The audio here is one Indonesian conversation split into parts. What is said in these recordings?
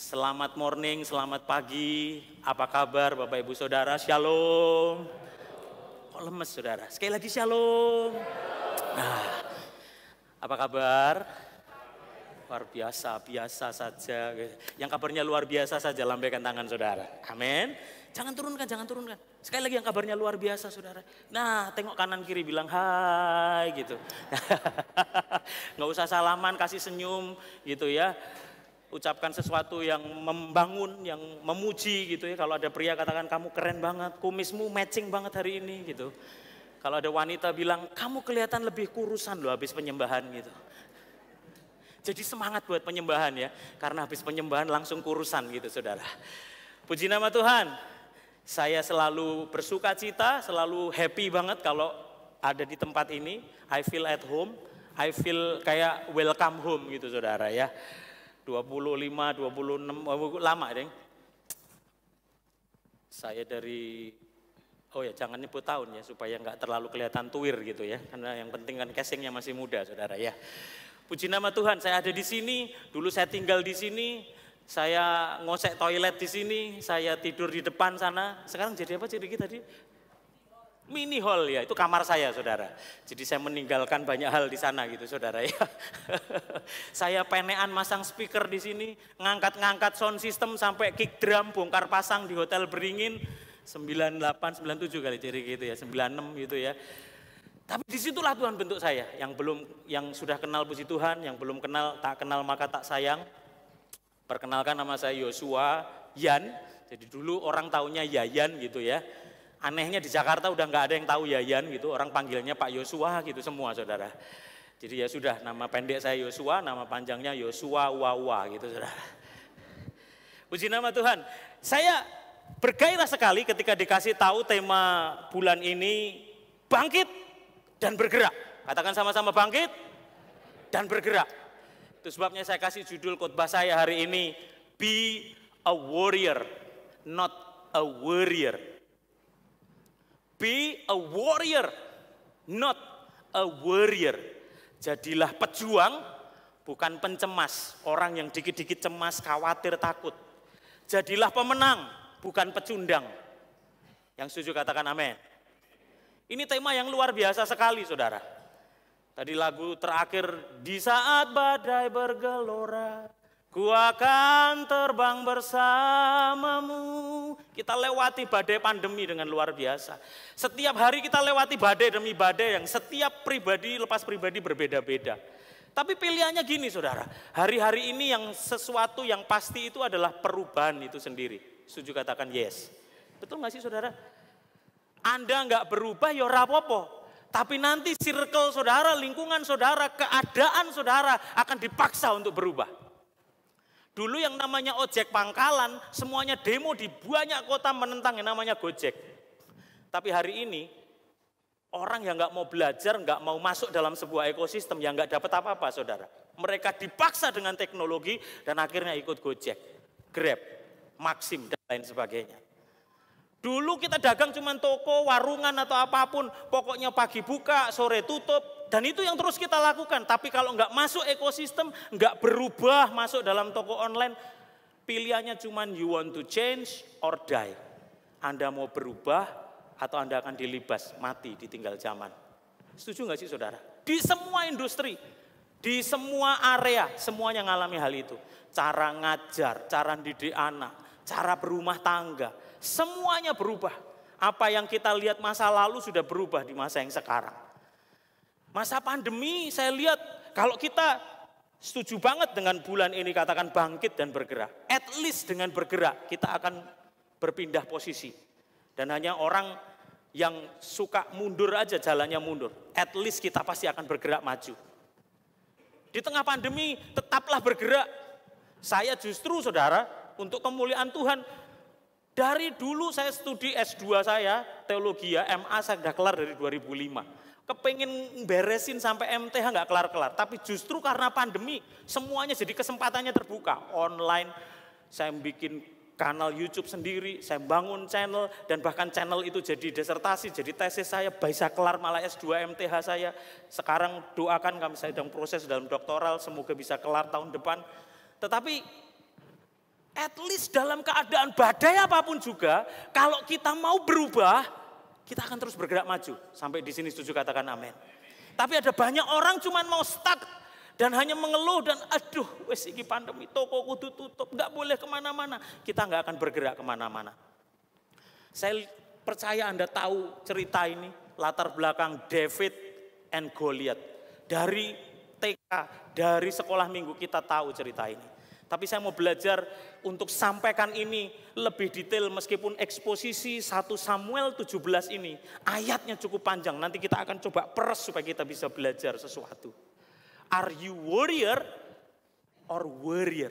Selamat morning, selamat pagi. Apa kabar Bapak Ibu Saudara? Shalom. Kok lemes Saudara? Sekali lagi shalom. Nah, apa kabar? Luar biasa, biasa saja. Yang kabarnya luar biasa saja lambaikan tangan Saudara. Amin. Jangan turunkan, jangan turunkan. Sekali lagi yang kabarnya luar biasa saudara. Nah tengok kanan kiri bilang hai gitu. Nggak usah salaman kasih senyum gitu ya ucapkan sesuatu yang membangun, yang memuji gitu ya. Kalau ada pria katakan kamu keren banget, kumismu matching banget hari ini gitu. Kalau ada wanita bilang kamu kelihatan lebih kurusan loh habis penyembahan gitu. Jadi semangat buat penyembahan ya, karena habis penyembahan langsung kurusan gitu saudara. Puji nama Tuhan, saya selalu bersuka cita, selalu happy banget kalau ada di tempat ini. I feel at home, I feel kayak welcome home gitu saudara ya. 25, 26 lama ya, deng. Saya dari oh ya jangan nyebut tahun ya supaya nggak terlalu kelihatan tuir gitu ya karena yang penting kan casingnya masih muda saudara ya. Puji nama Tuhan, saya ada di sini, dulu saya tinggal di sini, saya ngosek toilet di sini, saya tidur di depan sana. Sekarang jadi apa jadi kita tadi? mini hall ya, itu kamar saya saudara. Jadi saya meninggalkan banyak hal di sana gitu saudara ya. saya penean masang speaker di sini, ngangkat-ngangkat sound system sampai kick drum bongkar pasang di hotel beringin 98 97 kali jadi gitu ya, 96 gitu ya. Tapi disitulah Tuhan bentuk saya yang belum yang sudah kenal puji Tuhan, yang belum kenal tak kenal maka tak sayang. Perkenalkan nama saya Yosua Yan. Jadi dulu orang taunya Yayan gitu ya. Anehnya di Jakarta udah nggak ada yang tahu Yayan gitu, orang panggilnya Pak Yosua gitu semua saudara. Jadi ya sudah, nama pendek saya Yosua, nama panjangnya Yosua Wawa gitu saudara. Puji nama Tuhan. Saya bergairah sekali ketika dikasih tahu tema bulan ini bangkit dan bergerak. Katakan sama-sama bangkit dan bergerak. Itu sebabnya saya kasih judul khotbah saya hari ini, Be a warrior, not a warrior. Be a warrior, not a warrior. Jadilah pejuang, bukan pencemas. Orang yang dikit-dikit cemas, khawatir, takut. Jadilah pemenang, bukan pecundang. Yang setuju katakan amin. Ini tema yang luar biasa sekali saudara. Tadi lagu terakhir, di saat badai bergelora, Ku akan terbang bersamamu. Kita lewati badai pandemi dengan luar biasa. Setiap hari kita lewati badai demi badai yang setiap pribadi lepas pribadi berbeda-beda. Tapi pilihannya gini saudara, hari-hari ini yang sesuatu yang pasti itu adalah perubahan itu sendiri. Setuju katakan yes. Betul gak sih saudara? Anda nggak berubah ya rapopo, tapi nanti circle saudara, lingkungan saudara, keadaan saudara akan dipaksa untuk berubah. Dulu yang namanya ojek pangkalan, semuanya demo di banyak kota menentang yang namanya Gojek. Tapi hari ini, orang yang nggak mau belajar, nggak mau masuk dalam sebuah ekosistem yang nggak dapat apa-apa, saudara. Mereka dipaksa dengan teknologi dan akhirnya ikut Gojek, Grab, Maxim, dan lain sebagainya. Dulu kita dagang cuma toko, warungan atau apapun, pokoknya pagi buka, sore tutup, dan itu yang terus kita lakukan. Tapi kalau nggak masuk ekosistem, nggak berubah masuk dalam toko online, pilihannya cuma you want to change or die. Anda mau berubah atau Anda akan dilibas, mati, ditinggal zaman. Setuju nggak sih saudara? Di semua industri, di semua area, semuanya ngalami hal itu. Cara ngajar, cara didik anak, cara berumah tangga, Semuanya berubah. Apa yang kita lihat masa lalu sudah berubah di masa yang sekarang. Masa pandemi saya lihat kalau kita setuju banget dengan bulan ini katakan bangkit dan bergerak. At least dengan bergerak kita akan berpindah posisi. Dan hanya orang yang suka mundur aja jalannya mundur. At least kita pasti akan bergerak maju. Di tengah pandemi tetaplah bergerak. Saya justru saudara untuk kemuliaan Tuhan dari dulu saya studi S2 saya, teologi ya, MA saya sudah kelar dari 2005. Kepengen beresin sampai MTH nggak kelar-kelar. Tapi justru karena pandemi, semuanya jadi kesempatannya terbuka. Online, saya bikin kanal YouTube sendiri, saya bangun channel, dan bahkan channel itu jadi desertasi, jadi tesis saya, bisa kelar malah S2 MTH saya. Sekarang doakan kami saya sedang proses dalam doktoral, semoga bisa kelar tahun depan. Tetapi At least dalam keadaan badai apapun juga, kalau kita mau berubah, kita akan terus bergerak maju. Sampai di sini setuju katakan amin. Tapi ada banyak orang cuman mau stuck dan hanya mengeluh dan aduh wes ini pandemi toko kudu tutup nggak boleh kemana-mana kita nggak akan bergerak kemana-mana saya percaya anda tahu cerita ini latar belakang David and Goliath dari TK dari sekolah minggu kita tahu cerita ini tapi saya mau belajar untuk sampaikan ini lebih detail meskipun eksposisi 1 Samuel 17 ini ayatnya cukup panjang. Nanti kita akan coba peres supaya kita bisa belajar sesuatu. Are you warrior or warrior?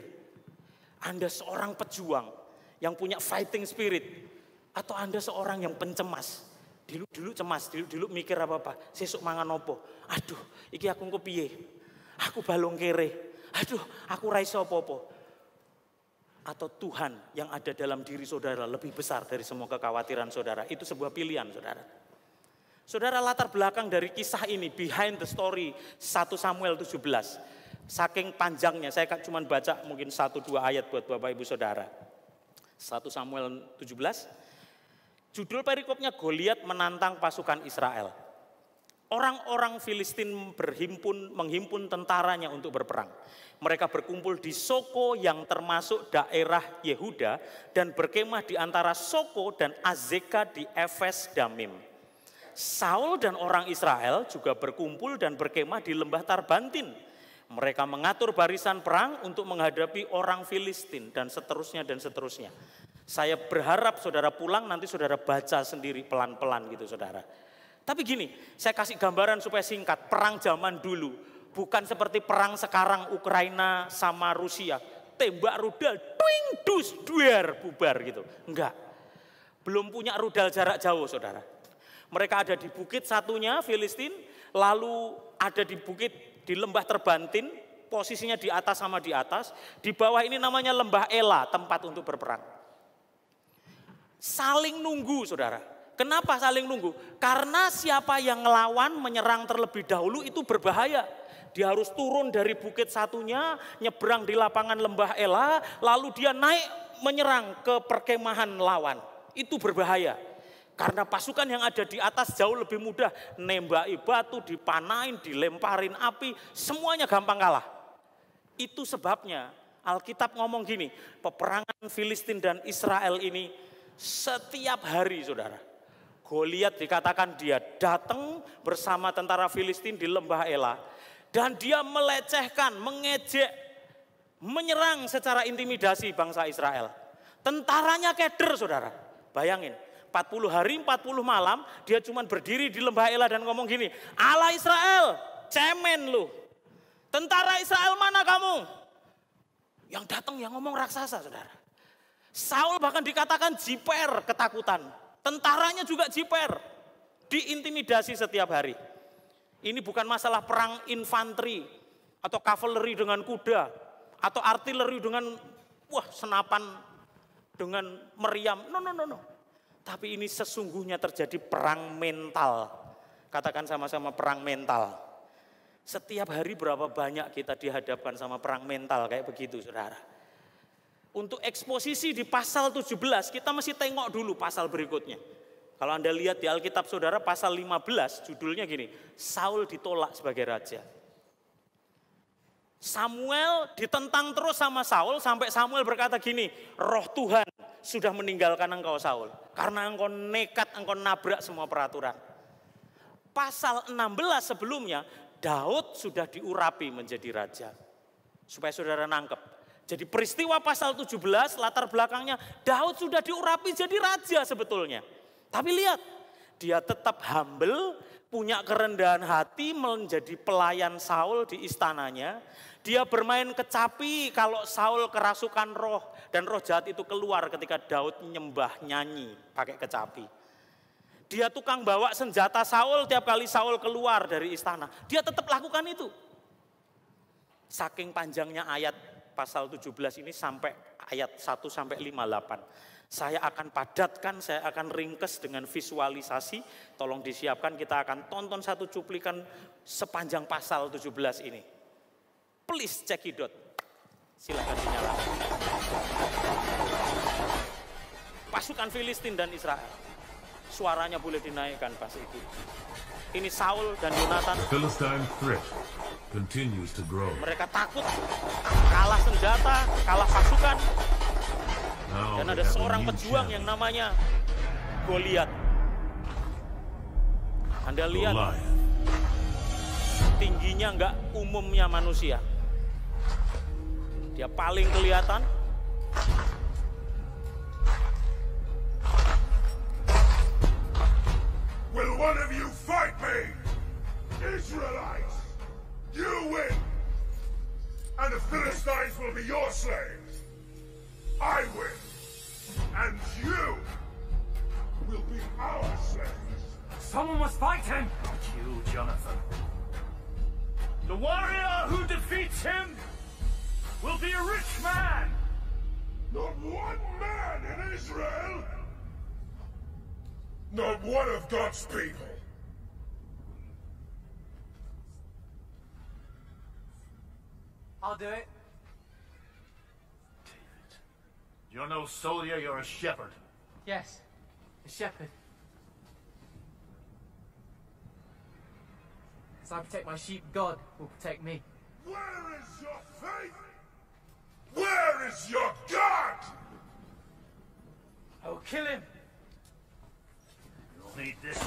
Anda seorang pejuang yang punya fighting spirit atau Anda seorang yang pencemas? Dulu-dulu cemas, dulu-dulu mikir apa-apa. Sesuk mangan opo. Aduh, iki aku ngopi ye, Aku balong kere Aduh, aku raiso popo. Atau Tuhan yang ada dalam diri saudara lebih besar dari semua kekhawatiran saudara. Itu sebuah pilihan saudara. Saudara latar belakang dari kisah ini, behind the story 1 Samuel 17. Saking panjangnya, saya cuma baca mungkin satu dua ayat buat Bapak Ibu Saudara. 1 Samuel 17, judul perikopnya Goliat menantang pasukan Israel. Orang-orang Filistin berhimpun, menghimpun tentaranya untuk berperang. Mereka berkumpul di Soko yang termasuk daerah Yehuda dan berkemah di antara Soko dan Azeka di Efes Damim. Saul dan orang Israel juga berkumpul dan berkemah di lembah Tarbantin. Mereka mengatur barisan perang untuk menghadapi orang Filistin dan seterusnya dan seterusnya. Saya berharap saudara pulang nanti saudara baca sendiri pelan-pelan gitu saudara tapi gini, saya kasih gambaran supaya singkat. Perang zaman dulu bukan seperti perang sekarang Ukraina sama Rusia. Tembak rudal, twing dus duer bubar gitu. Enggak. Belum punya rudal jarak jauh, Saudara. Mereka ada di bukit satunya Filistin, lalu ada di bukit di lembah Terbantin, posisinya di atas sama di atas. Di bawah ini namanya lembah Ela, tempat untuk berperang. Saling nunggu, Saudara Kenapa saling nunggu? Karena siapa yang ngelawan menyerang terlebih dahulu itu berbahaya. Dia harus turun dari bukit satunya, nyebrang di lapangan lembah Ela, lalu dia naik menyerang ke perkemahan lawan. Itu berbahaya. Karena pasukan yang ada di atas jauh lebih mudah. Nembaki batu, dipanain, dilemparin api, semuanya gampang kalah. Itu sebabnya Alkitab ngomong gini, peperangan Filistin dan Israel ini setiap hari saudara Goliat dikatakan dia datang bersama tentara Filistin di lembah Ela dan dia melecehkan, mengejek, menyerang secara intimidasi bangsa Israel. Tentaranya keder, Saudara. Bayangin, 40 hari 40 malam dia cuma berdiri di lembah Ela dan ngomong gini, "Allah Israel, cemen lu. Tentara Israel mana kamu?" Yang datang yang ngomong raksasa, Saudara. Saul bahkan dikatakan jiper ketakutan. Tentaranya juga jiper. Diintimidasi setiap hari. Ini bukan masalah perang infanteri atau kavaleri dengan kuda atau artileri dengan wah senapan dengan meriam. No no no no. Tapi ini sesungguhnya terjadi perang mental. Katakan sama-sama perang mental. Setiap hari berapa banyak kita dihadapkan sama perang mental kayak begitu, Saudara. Untuk eksposisi di pasal 17, kita mesti tengok dulu pasal berikutnya. Kalau Anda lihat di Alkitab Saudara pasal 15, judulnya gini, Saul ditolak sebagai raja. Samuel ditentang terus sama Saul sampai Samuel berkata gini, roh Tuhan sudah meninggalkan engkau Saul. Karena engkau nekat, engkau nabrak semua peraturan. Pasal 16 sebelumnya, Daud sudah diurapi menjadi raja. Supaya saudara nangkep, jadi peristiwa pasal 17 latar belakangnya Daud sudah diurapi jadi raja sebetulnya. Tapi lihat, dia tetap humble, punya kerendahan hati menjadi pelayan Saul di istananya. Dia bermain kecapi kalau Saul kerasukan roh dan roh jahat itu keluar ketika Daud menyembah nyanyi pakai kecapi. Dia tukang bawa senjata Saul tiap kali Saul keluar dari istana. Dia tetap lakukan itu. Saking panjangnya ayat pasal 17 ini sampai ayat 1 sampai 58. Saya akan padatkan, saya akan ringkes dengan visualisasi. Tolong disiapkan, kita akan tonton satu cuplikan sepanjang pasal 17 ini. Please check it out. Silahkan dinyalakan. Pasukan Filistin dan Israel. Suaranya boleh dinaikkan pas itu. Ini Saul dan Yonatan. Philistine thrift continues to grow. Mereka takut kalah senjata, kalah pasukan. Dan ada seorang pejuang yang namanya Goliat. Anda lihat tingginya nggak umumnya manusia. Dia paling kelihatan. Will one of you fight me, Israelite? You win! And the Philistines will be your slaves! I win! And you will be our slaves! Someone must fight him! Not you, Jonathan. The warrior who defeats him will be a rich man! Not one man in Israel! Not one of God's people! I'll do it. David. You're no soldier, you're a shepherd. Yes, a shepherd. As I protect my sheep, God will protect me. Where is your faith? Where is your God? I will kill him. You'll need this.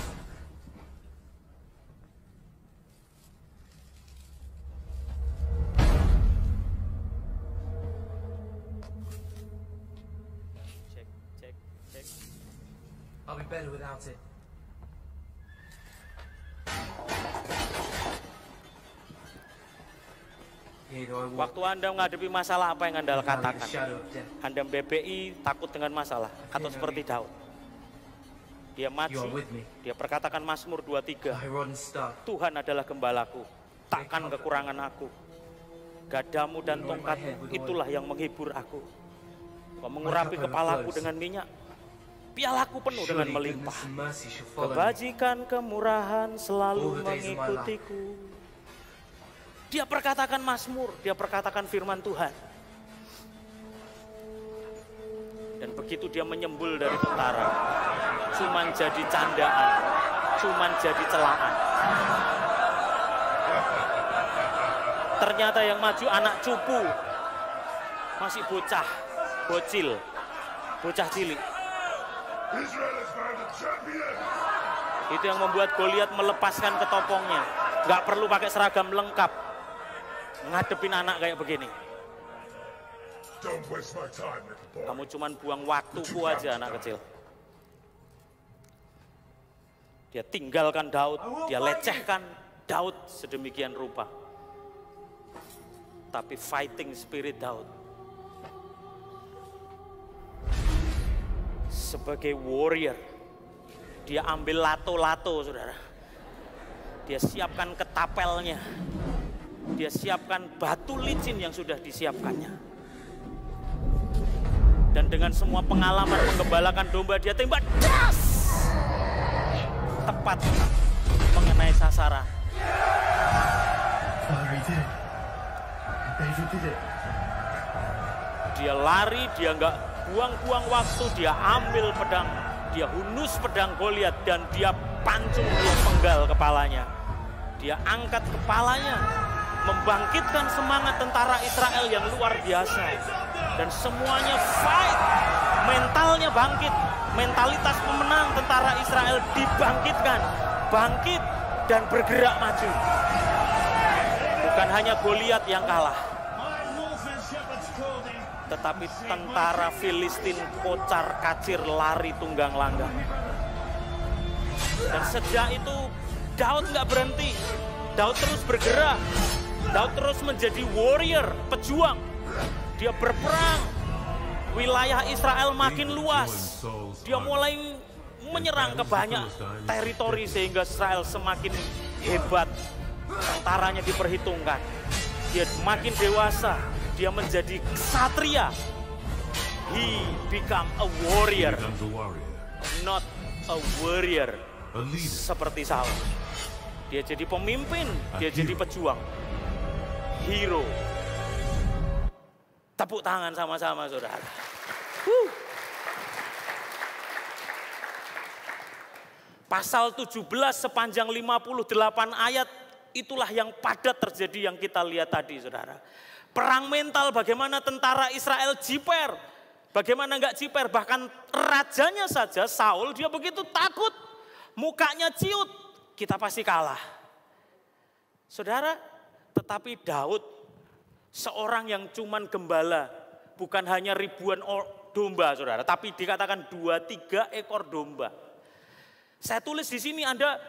without it. Waktu Anda menghadapi masalah apa yang Anda katakan? Anda BPI takut dengan masalah atau seperti Daud? Dia maju, dia perkatakan Mazmur 23. Tuhan adalah gembalaku, takkan kekurangan aku. Gadamu dan tongkatmu, itulah yang menghibur aku. Kau mengurapi kepalaku dengan minyak, pialaku penuh dengan melimpah. Kebajikan kemurahan selalu mengikutiku. Dia perkatakan Mazmur, dia perkatakan firman Tuhan. Dan begitu dia menyembul dari tentara, cuman jadi candaan, cuman jadi celaan. Ternyata yang maju anak cupu, masih bocah, bocil, bocah cilik. Itu yang membuat Goliat melepaskan ketopongnya. Gak perlu pakai seragam lengkap. Ngadepin anak kayak begini. Kamu cuman buang waktuku aja anak kecil. Dia tinggalkan Daud, dia lecehkan Daud sedemikian rupa. Tapi fighting spirit Daud sebagai warrior. Dia ambil lato-lato, saudara. Dia siapkan ketapelnya. Dia siapkan batu licin yang sudah disiapkannya. Dan dengan semua pengalaman menggembalakan domba, dia tembak das! Tepat mengenai sasaran. Dia lari, dia nggak buang-buang waktu, dia ambil pedang, dia hunus pedang Goliat dan dia pancung, dia penggal kepalanya. Dia angkat kepalanya, membangkitkan semangat tentara Israel yang luar biasa. Dan semuanya fight, mentalnya bangkit, mentalitas pemenang tentara Israel dibangkitkan, bangkit dan bergerak maju. Bukan hanya Goliat yang kalah, tetapi tentara Filistin kocar kacir lari tunggang langgang. Dan sejak itu Daud nggak berhenti, Daud terus bergerak, Daud terus menjadi warrior, pejuang. Dia berperang, wilayah Israel makin luas. Dia mulai menyerang ke banyak teritori sehingga Israel semakin hebat. Tentaranya diperhitungkan. Dia makin dewasa, dia menjadi ksatria. He become a warrior, not a warrior. Seperti Saul. Dia jadi pemimpin, dia jadi pejuang. Hero. Tepuk tangan sama-sama, saudara. Woo. Pasal 17 sepanjang 58 ayat itulah yang padat terjadi yang kita lihat tadi saudara. Perang mental bagaimana tentara Israel jiper. Bagaimana enggak jiper. Bahkan rajanya saja Saul dia begitu takut. Mukanya ciut. Kita pasti kalah. Saudara, tetapi Daud seorang yang cuman gembala. Bukan hanya ribuan domba saudara. Tapi dikatakan dua tiga ekor domba. Saya tulis di sini Anda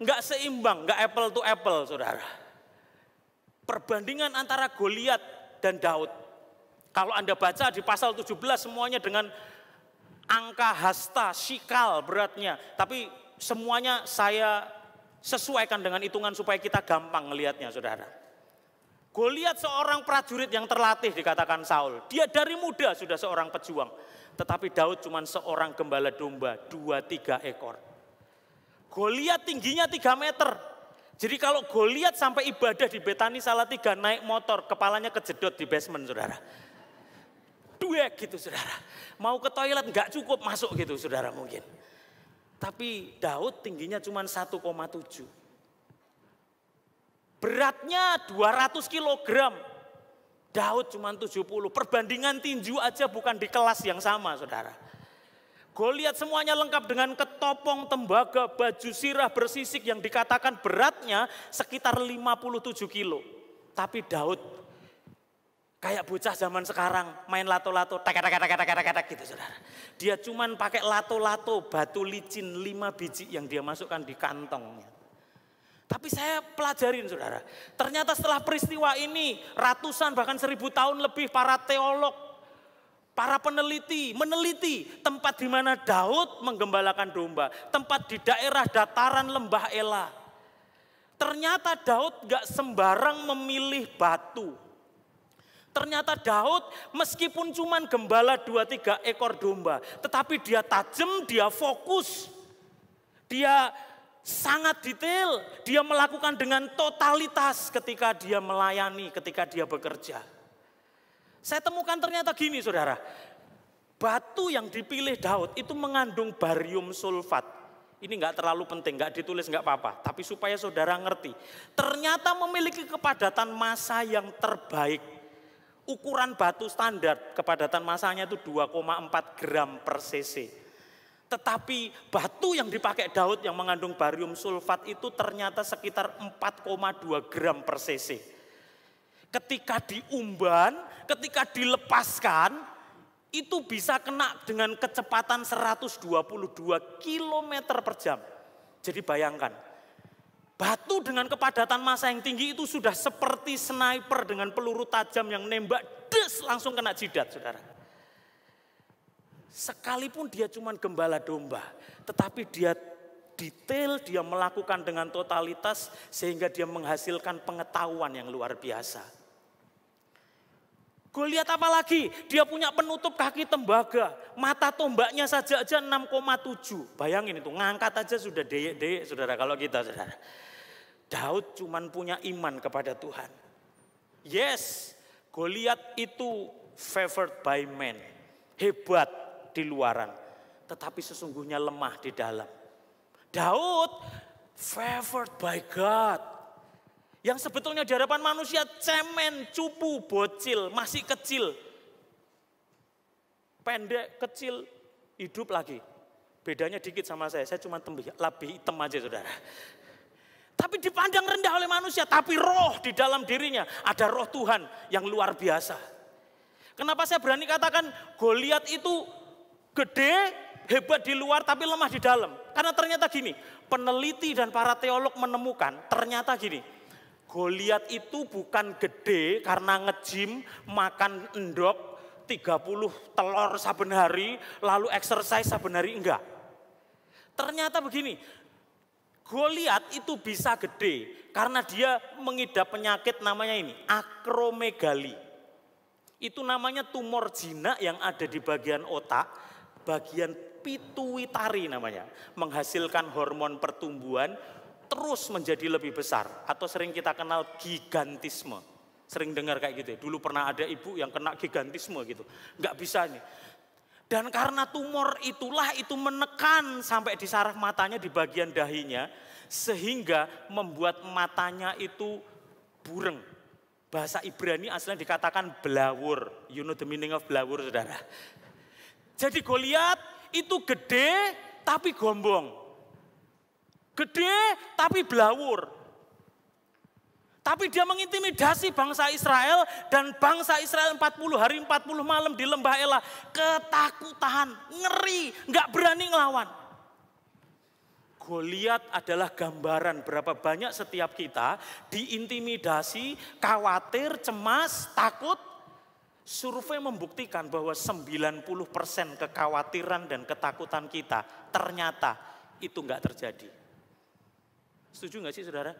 enggak seimbang, enggak apple to apple saudara. Perbandingan antara Goliat dan Daud. Kalau Anda baca di pasal 17 semuanya dengan angka hasta, sikal beratnya. Tapi semuanya saya sesuaikan dengan hitungan supaya kita gampang melihatnya, saudara. Goliat seorang prajurit yang terlatih dikatakan Saul. Dia dari muda sudah seorang pejuang. Tetapi Daud cuma seorang gembala domba, dua tiga ekor. Goliat tingginya tiga meter, jadi kalau Goliat sampai ibadah di Betani salah tiga naik motor, kepalanya kejedot di basement saudara. Dua gitu saudara. Mau ke toilet nggak cukup masuk gitu saudara mungkin. Tapi Daud tingginya cuma 1,7. Beratnya 200 kilogram. Daud cuma 70. Perbandingan tinju aja bukan di kelas yang sama saudara. Goliat semuanya lengkap dengan ketopong, tembaga, baju sirah bersisik yang dikatakan beratnya sekitar 57 kilo. Tapi Daud kayak bocah zaman sekarang main lato-lato, tak gitu saudara. Dia cuman pakai lato-lato batu licin 5 biji yang dia masukkan di kantongnya. Tapi saya pelajarin saudara, ternyata setelah peristiwa ini ratusan bahkan seribu tahun lebih para teolog Para peneliti meneliti tempat di mana Daud menggembalakan domba, tempat di daerah dataran lembah Ela. Ternyata Daud gak sembarang memilih batu. Ternyata Daud meskipun cuman gembala dua tiga ekor domba, tetapi dia tajam, dia fokus. Dia sangat detail, dia melakukan dengan totalitas ketika dia melayani, ketika dia bekerja. Saya temukan ternyata gini saudara. Batu yang dipilih Daud itu mengandung barium sulfat. Ini nggak terlalu penting, nggak ditulis nggak apa-apa. Tapi supaya saudara ngerti. Ternyata memiliki kepadatan massa yang terbaik. Ukuran batu standar kepadatan massanya itu 2,4 gram per cc. Tetapi batu yang dipakai Daud yang mengandung barium sulfat itu ternyata sekitar 4,2 gram per cc. Ketika diumban, ketika dilepaskan itu bisa kena dengan kecepatan 122 km per jam. Jadi bayangkan, batu dengan kepadatan massa yang tinggi itu sudah seperti sniper dengan peluru tajam yang nembak, des langsung kena jidat saudara. Sekalipun dia cuma gembala domba, tetapi dia detail, dia melakukan dengan totalitas sehingga dia menghasilkan pengetahuan yang luar biasa. Goliat apalagi? Dia punya penutup kaki tembaga. Mata tombaknya saja aja 6,7. Bayangin itu, ngangkat aja sudah deyek-deyek saudara kalau kita saudara. Daud cuman punya iman kepada Tuhan. Yes, Goliat itu favored by men. Hebat di luaran, tetapi sesungguhnya lemah di dalam. Daud favored by God yang sebetulnya di hadapan manusia cemen, cupu, bocil, masih kecil. Pendek, kecil, hidup lagi. Bedanya dikit sama saya, saya cuma tembih, lebih hitam aja saudara. Tapi dipandang rendah oleh manusia, tapi roh di dalam dirinya ada roh Tuhan yang luar biasa. Kenapa saya berani katakan Goliat itu gede, hebat di luar tapi lemah di dalam? Karena ternyata gini, peneliti dan para teolog menemukan ternyata gini, Goliat itu bukan gede karena ngejim, makan endok, 30 telur saben hari, lalu exercise saben hari, enggak. Ternyata begini, Goliat itu bisa gede karena dia mengidap penyakit namanya ini, akromegali. Itu namanya tumor jinak yang ada di bagian otak, bagian pituitari namanya. Menghasilkan hormon pertumbuhan, terus menjadi lebih besar atau sering kita kenal gigantisme. Sering dengar kayak gitu ya. Dulu pernah ada ibu yang kena gigantisme gitu. Nggak bisa nih. Dan karena tumor itulah itu menekan sampai di saraf matanya di bagian dahinya sehingga membuat matanya itu bureng. Bahasa Ibrani aslinya dikatakan blawur. You know the meaning of blawur, saudara. Jadi Goliat itu gede tapi gombong. Gede tapi belawur. Tapi dia mengintimidasi bangsa Israel dan bangsa Israel 40 hari 40 malam di lembah Ela ketakutan, ngeri, nggak berani ngelawan. Goliat adalah gambaran berapa banyak setiap kita diintimidasi, khawatir, cemas, takut. Survei membuktikan bahwa 90% kekhawatiran dan ketakutan kita ternyata itu nggak terjadi. Setuju nggak sih saudara?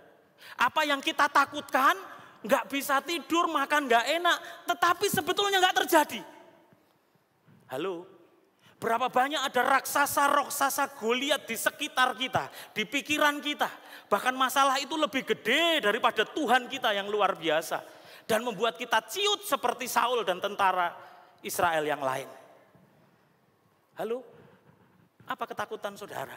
Apa yang kita takutkan, nggak bisa tidur, makan nggak enak, tetapi sebetulnya nggak terjadi. Halo, berapa banyak ada raksasa-raksasa Goliat di sekitar kita, di pikiran kita. Bahkan masalah itu lebih gede daripada Tuhan kita yang luar biasa. Dan membuat kita ciut seperti Saul dan tentara Israel yang lain. Halo, apa ketakutan saudara?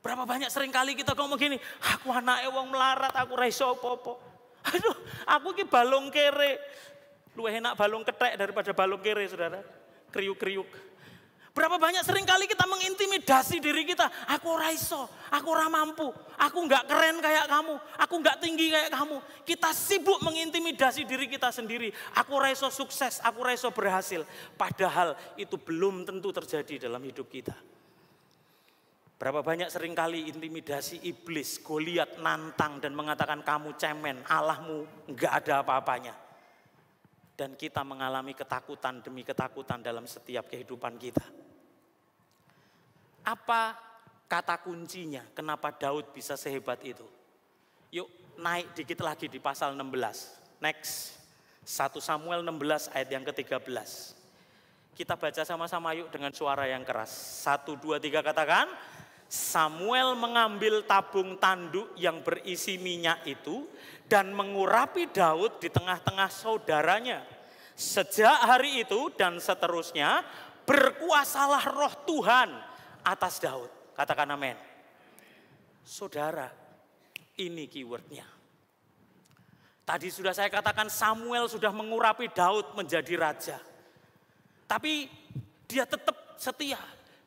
Berapa banyak sering kali kita ngomong gini, aku anak wong melarat, aku raiso popo. Aduh, aku ki balong kere. Lu enak balong ketek daripada balong kere, saudara. Kriuk-kriuk. Berapa banyak sering kali kita mengintimidasi diri kita. Aku raiso, aku ora mampu, aku nggak keren kayak kamu, aku nggak tinggi kayak kamu. Kita sibuk mengintimidasi diri kita sendiri. Aku raiso sukses, aku raiso berhasil. Padahal itu belum tentu terjadi dalam hidup kita. Berapa banyak seringkali intimidasi iblis, Goliat nantang dan mengatakan kamu cemen, Allahmu enggak ada apa-apanya. Dan kita mengalami ketakutan demi ketakutan dalam setiap kehidupan kita. Apa kata kuncinya kenapa Daud bisa sehebat itu? Yuk naik dikit lagi di pasal 16. Next. 1 Samuel 16 ayat yang ke-13. Kita baca sama-sama yuk dengan suara yang keras. Satu dua tiga katakan. Samuel mengambil tabung tanduk yang berisi minyak itu dan mengurapi Daud di tengah-tengah saudaranya. Sejak hari itu dan seterusnya berkuasalah roh Tuhan atas Daud. Katakan amin. Saudara, ini keywordnya. Tadi sudah saya katakan Samuel sudah mengurapi Daud menjadi raja. Tapi dia tetap setia,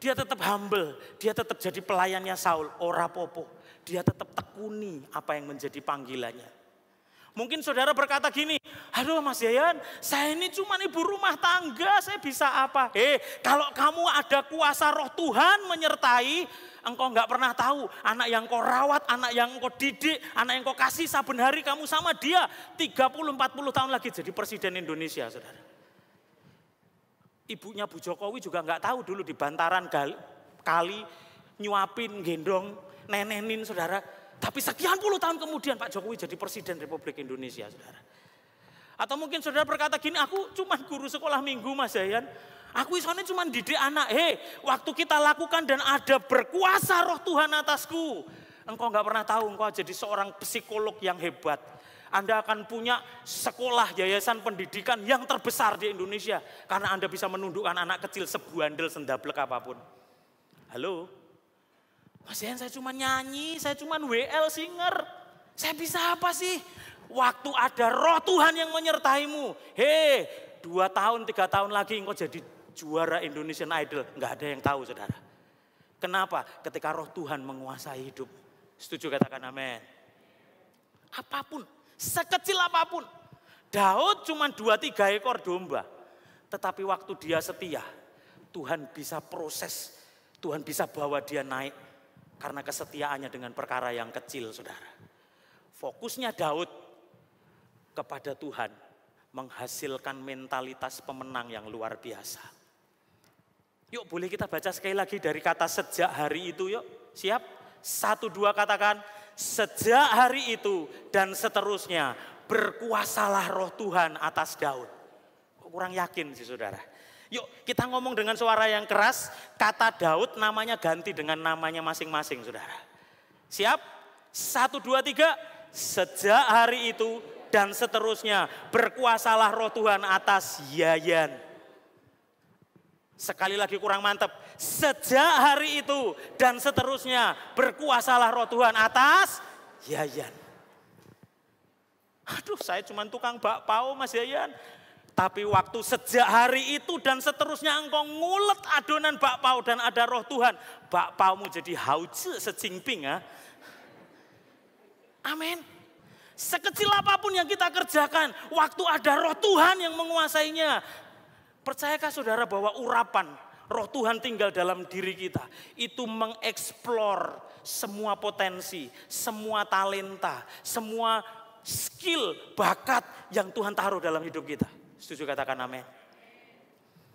dia tetap humble, dia tetap jadi pelayannya Saul, ora popo. Dia tetap tekuni apa yang menjadi panggilannya. Mungkin saudara berkata gini, aduh Mas Yayan, saya ini cuma ibu rumah tangga, saya bisa apa? Eh, kalau kamu ada kuasa roh Tuhan menyertai, engkau nggak pernah tahu anak yang kau rawat, anak yang kau didik, anak yang kau kasih saben hari kamu sama dia. 30-40 tahun lagi jadi presiden Indonesia, saudara ibunya Bu Jokowi juga nggak tahu dulu di bantaran kali, nyuapin, gendong, nenenin saudara. Tapi sekian puluh tahun kemudian Pak Jokowi jadi Presiden Republik Indonesia saudara. Atau mungkin saudara berkata gini, aku cuma guru sekolah minggu Mas Zayan. Aku isone cuma didik anak. Hei, waktu kita lakukan dan ada berkuasa roh Tuhan atasku. Engkau nggak pernah tahu engkau jadi seorang psikolog yang hebat. Anda akan punya sekolah yayasan pendidikan yang terbesar di Indonesia. Karena Anda bisa menundukkan anak kecil sebuandel sendablek apapun. Halo? Mas Yen, saya cuma nyanyi, saya cuma WL singer. Saya bisa apa sih? Waktu ada roh Tuhan yang menyertaimu. Hei, dua tahun, tiga tahun lagi engkau jadi juara Indonesian Idol. Enggak ada yang tahu saudara. Kenapa? Ketika roh Tuhan menguasai hidup. Setuju katakan amin. Apapun, Sekecil apapun. Daud cuma dua tiga ekor domba. Tetapi waktu dia setia, Tuhan bisa proses. Tuhan bisa bawa dia naik. Karena kesetiaannya dengan perkara yang kecil saudara. Fokusnya Daud kepada Tuhan. Menghasilkan mentalitas pemenang yang luar biasa. Yuk boleh kita baca sekali lagi dari kata sejak hari itu yuk. Siap? Satu dua katakan sejak hari itu dan seterusnya berkuasalah roh Tuhan atas Daud. Kurang yakin sih saudara. Yuk kita ngomong dengan suara yang keras, kata Daud namanya ganti dengan namanya masing-masing saudara. Siap? Satu, dua, tiga. Sejak hari itu dan seterusnya berkuasalah roh Tuhan atas Yayan. Sekali lagi kurang mantap. Sejak hari itu dan seterusnya berkuasalah roh Tuhan atas Yayan. Aduh saya cuma tukang bakpao Mas Yayan. Tapi waktu sejak hari itu dan seterusnya engkau ngulet adonan bakpao dan ada roh Tuhan. bakpao mau jadi hauce secingping ya. Ah. Amin. Sekecil apapun yang kita kerjakan, waktu ada roh Tuhan yang menguasainya, Percayakah saudara bahwa urapan roh Tuhan tinggal dalam diri kita. Itu mengeksplor semua potensi, semua talenta, semua skill, bakat yang Tuhan taruh dalam hidup kita. Setuju katakan amin.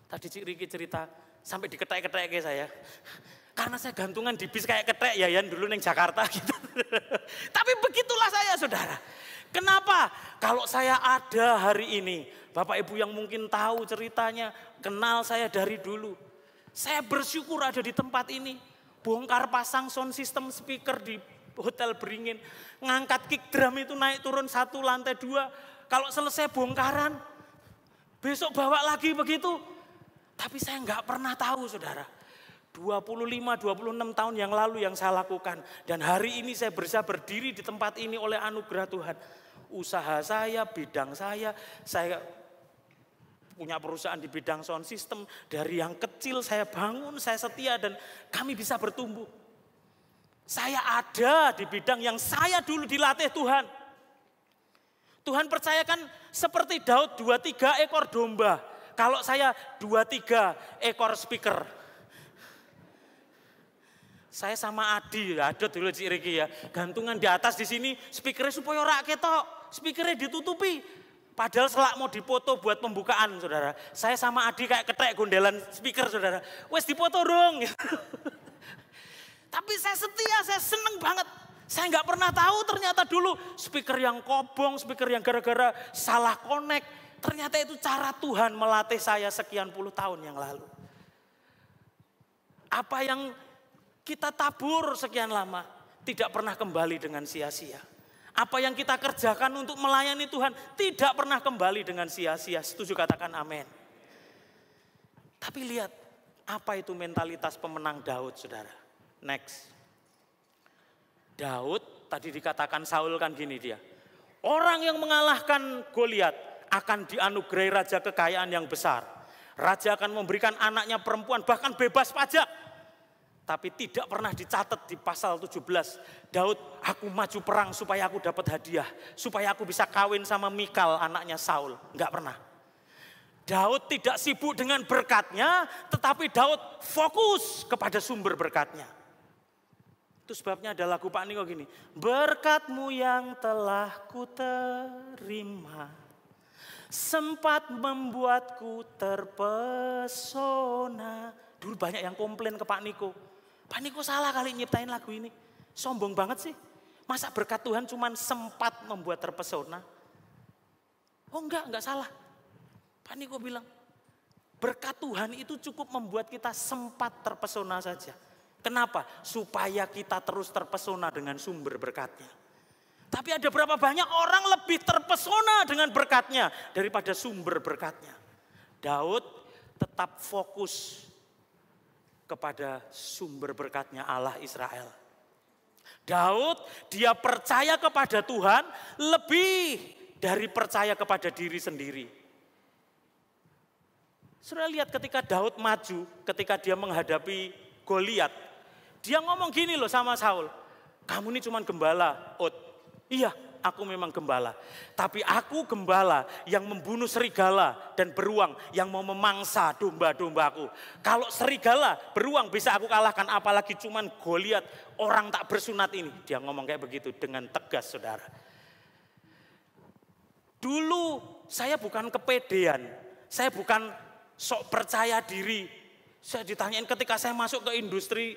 Tadi Cik Riki cerita sampai diketek-ketek ke saya. Karena saya gantungan di bis kayak ketek ya yang dulu neng Jakarta gitu. Tapi begitulah saya saudara. Kenapa? Kalau saya ada hari ini, Bapak Ibu yang mungkin tahu ceritanya, kenal saya dari dulu. Saya bersyukur ada di tempat ini. Bongkar pasang sound system speaker di hotel beringin. Ngangkat kick drum itu naik turun satu lantai dua. Kalau selesai bongkaran, besok bawa lagi begitu. Tapi saya nggak pernah tahu saudara. 25-26 tahun yang lalu yang saya lakukan. Dan hari ini saya bisa berdiri di tempat ini oleh anugerah Tuhan. Usaha saya, bidang saya, saya punya perusahaan di bidang sound system. Dari yang kecil saya bangun, saya setia dan kami bisa bertumbuh. Saya ada di bidang yang saya dulu dilatih Tuhan. Tuhan percayakan seperti Daud dua tiga ekor domba. Kalau saya dua tiga ekor speaker. Saya sama Adi, ada dulu Cik ya. Gantungan di atas di sini, speakernya supaya rakyat ketok. Speakernya ditutupi, Padahal selak mau dipoto buat pembukaan, saudara. Saya sama Adi kayak ketek gondelan speaker, saudara. Wes dipoto dong. Tapi saya setia, saya seneng banget. Saya nggak pernah tahu ternyata dulu speaker yang kobong, speaker yang gara-gara salah connect. Ternyata itu cara Tuhan melatih saya sekian puluh tahun yang lalu. Apa yang kita tabur sekian lama tidak pernah kembali dengan sia-sia. Apa yang kita kerjakan untuk melayani Tuhan tidak pernah kembali dengan sia-sia. Setuju katakan amin. Tapi lihat apa itu mentalitas pemenang Daud saudara. Next. Daud tadi dikatakan Saul kan gini dia. Orang yang mengalahkan Goliat akan dianugerai raja kekayaan yang besar. Raja akan memberikan anaknya perempuan bahkan bebas pajak tapi tidak pernah dicatat di pasal 17. Daud, aku maju perang supaya aku dapat hadiah, supaya aku bisa kawin sama Mikal anaknya Saul. Enggak pernah. Daud tidak sibuk dengan berkatnya, tetapi Daud fokus kepada sumber berkatnya. Itu sebabnya ada lagu Pak Niko gini, berkatmu yang telah ku terima sempat membuatku terpesona. Dulu banyak yang komplain ke Pak Niko, Paniko salah kali nyiptain lagu ini. Sombong banget sih. Masa berkat Tuhan cuman sempat membuat terpesona? Oh enggak, enggak salah. Paniko bilang, berkat Tuhan itu cukup membuat kita sempat terpesona saja. Kenapa? Supaya kita terus terpesona dengan sumber berkatnya. Tapi ada berapa banyak orang lebih terpesona dengan berkatnya daripada sumber berkatnya. Daud tetap fokus kepada sumber berkatnya Allah Israel. Daud dia percaya kepada Tuhan lebih dari percaya kepada diri sendiri. Sudah lihat ketika Daud maju, ketika dia menghadapi Goliat, dia ngomong gini loh sama Saul, kamu ini cuma gembala, Ot. Iya, aku memang gembala. Tapi aku gembala yang membunuh serigala dan beruang yang mau memangsa domba-domba aku. Kalau serigala, beruang bisa aku kalahkan apalagi cuman Goliat orang tak bersunat ini. Dia ngomong kayak begitu dengan tegas saudara. Dulu saya bukan kepedean, saya bukan sok percaya diri. Saya ditanyain ketika saya masuk ke industri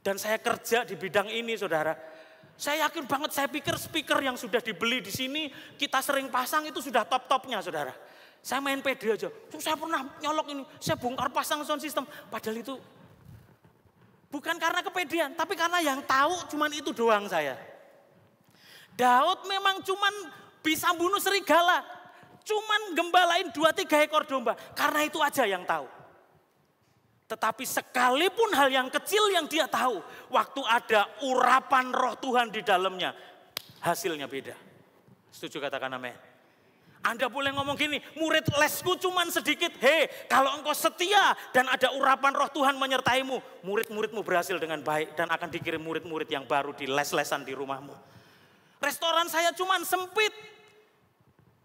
dan saya kerja di bidang ini saudara saya yakin banget, saya pikir speaker yang sudah dibeli di sini, kita sering pasang itu sudah top-topnya saudara. Saya main pede aja, saya pernah nyolok ini, saya bongkar pasang sound system. Padahal itu bukan karena kepedean, tapi karena yang tahu cuman itu doang saya. Daud memang cuman bisa bunuh serigala, cuman gembalain dua tiga ekor domba, karena itu aja yang tahu. Tetapi sekalipun hal yang kecil yang dia tahu, waktu ada urapan roh Tuhan di dalamnya, hasilnya beda. Setuju katakan amin. Anda boleh ngomong gini, murid lesku cuman sedikit. Hei, kalau engkau setia dan ada urapan roh Tuhan menyertaimu, murid-muridmu berhasil dengan baik dan akan dikirim murid-murid yang baru di les-lesan di rumahmu. Restoran saya cuman sempit,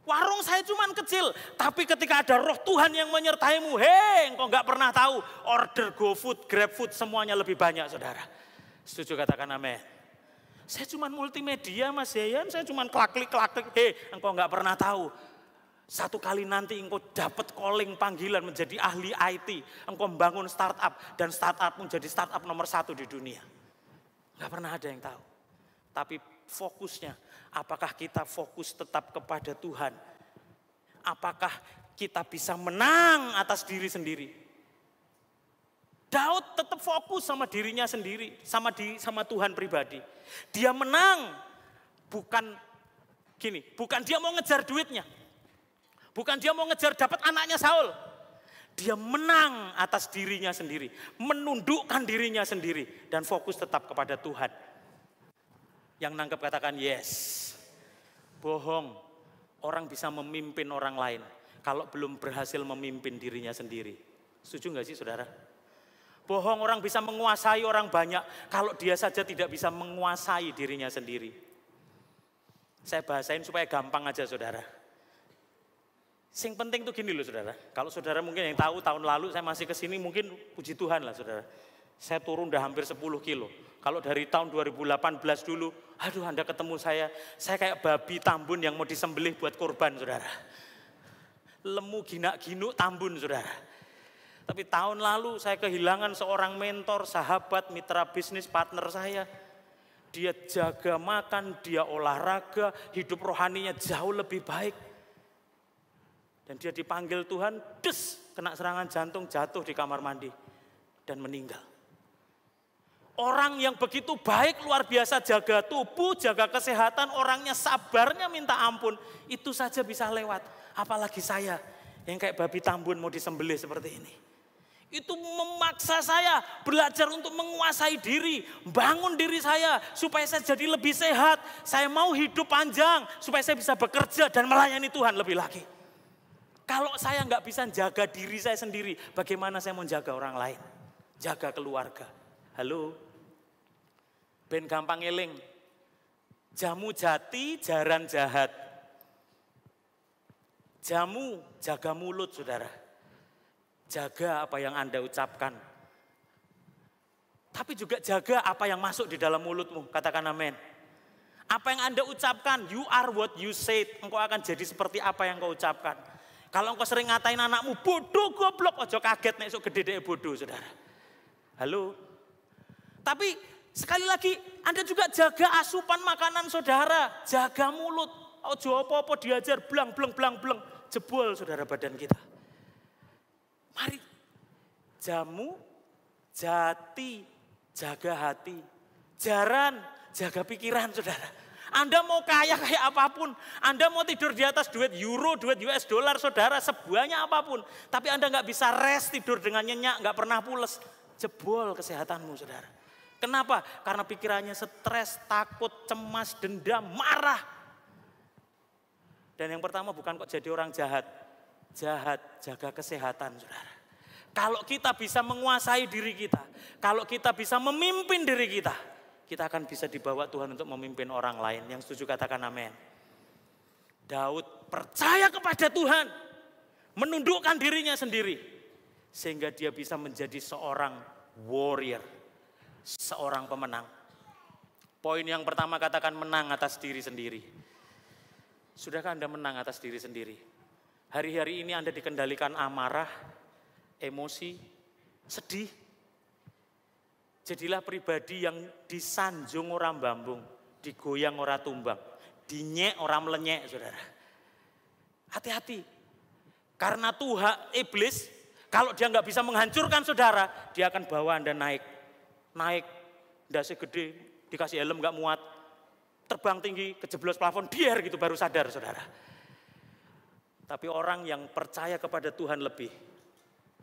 Warung saya cuma kecil, tapi ketika ada roh Tuhan yang menyertaimu, hei, engkau nggak pernah tahu, order GoFood, GrabFood, semuanya lebih banyak, saudara. Setuju katakan amin. Saya cuma multimedia, Mas Yayan, saya cuma kelaklik-kelaklik, hei, engkau nggak pernah tahu. Satu kali nanti engkau dapat calling panggilan menjadi ahli IT. Engkau membangun startup dan startup menjadi startup nomor satu di dunia. Nggak pernah ada yang tahu. Tapi fokusnya Apakah kita fokus tetap kepada Tuhan? Apakah kita bisa menang atas diri sendiri? Daud tetap fokus sama dirinya sendiri, sama di sama Tuhan pribadi. Dia menang bukan gini, bukan dia mau ngejar duitnya. Bukan dia mau ngejar dapat anaknya Saul. Dia menang atas dirinya sendiri, menundukkan dirinya sendiri dan fokus tetap kepada Tuhan yang nangkep katakan yes. Bohong. Orang bisa memimpin orang lain kalau belum berhasil memimpin dirinya sendiri. Setuju nggak sih saudara? Bohong orang bisa menguasai orang banyak kalau dia saja tidak bisa menguasai dirinya sendiri. Saya bahasain supaya gampang aja saudara. Sing penting tuh gini loh saudara. Kalau saudara mungkin yang tahu tahun lalu saya masih kesini mungkin puji Tuhan lah saudara. Saya turun udah hampir 10 kilo. Kalau dari tahun 2018 dulu aduh Anda ketemu saya, saya kayak babi tambun yang mau disembelih buat korban saudara. Lemu ginak-ginuk tambun saudara. Tapi tahun lalu saya kehilangan seorang mentor, sahabat, mitra bisnis, partner saya. Dia jaga makan, dia olahraga, hidup rohaninya jauh lebih baik. Dan dia dipanggil Tuhan, des, kena serangan jantung, jatuh di kamar mandi dan meninggal. Orang yang begitu baik, luar biasa jaga tubuh, jaga kesehatan, orangnya sabarnya minta ampun. Itu saja bisa lewat. Apalagi saya yang kayak babi tambun mau disembelih seperti ini. Itu memaksa saya belajar untuk menguasai diri, bangun diri saya supaya saya jadi lebih sehat. Saya mau hidup panjang supaya saya bisa bekerja dan melayani Tuhan lebih lagi. Kalau saya nggak bisa jaga diri saya sendiri, bagaimana saya mau jaga orang lain? Jaga keluarga. Halo, Ben gampang eling. Jamu jati jaran jahat. Jamu jaga mulut saudara. Jaga apa yang Anda ucapkan. Tapi juga jaga apa yang masuk di dalam mulutmu. Katakan amin. Apa yang Anda ucapkan, you are what you said. Engkau akan jadi seperti apa yang kau ucapkan. Kalau engkau sering ngatain anakmu, bodoh goblok, ojo kaget nek sok gede bodoh saudara. Halo? Tapi Sekali lagi, Anda juga jaga asupan makanan saudara, jaga mulut. Ojo apa-apa diajar, belang, belang, belang, belang. Jebol saudara badan kita. Mari, jamu, jati, jaga hati. Jaran, jaga pikiran saudara. Anda mau kaya kayak apapun, Anda mau tidur di atas duit euro, duit US dollar, saudara, sebuahnya apapun. Tapi Anda nggak bisa rest tidur dengan nyenyak, nggak pernah pules. Jebol kesehatanmu, saudara. Kenapa? Karena pikirannya stres, takut, cemas, dendam, marah. Dan yang pertama bukan kok jadi orang jahat. Jahat, jaga kesehatan saudara. Kalau kita bisa menguasai diri kita, kalau kita bisa memimpin diri kita, kita akan bisa dibawa Tuhan untuk memimpin orang lain. Yang setuju katakan amin. Daud percaya kepada Tuhan, menundukkan dirinya sendiri. Sehingga dia bisa menjadi seorang warrior seorang pemenang. Poin yang pertama katakan menang atas diri sendiri. Sudahkah Anda menang atas diri sendiri? Hari-hari ini Anda dikendalikan amarah, emosi, sedih. Jadilah pribadi yang disanjung orang bambung, digoyang orang tumbang, dinyek orang melenyek, saudara. Hati-hati, karena Tuhan, iblis, kalau dia nggak bisa menghancurkan saudara, dia akan bawa Anda naik naik dasi gede, dikasih helm nggak muat, terbang tinggi, kejeblos plafon, biar gitu baru sadar saudara. Tapi orang yang percaya kepada Tuhan lebih,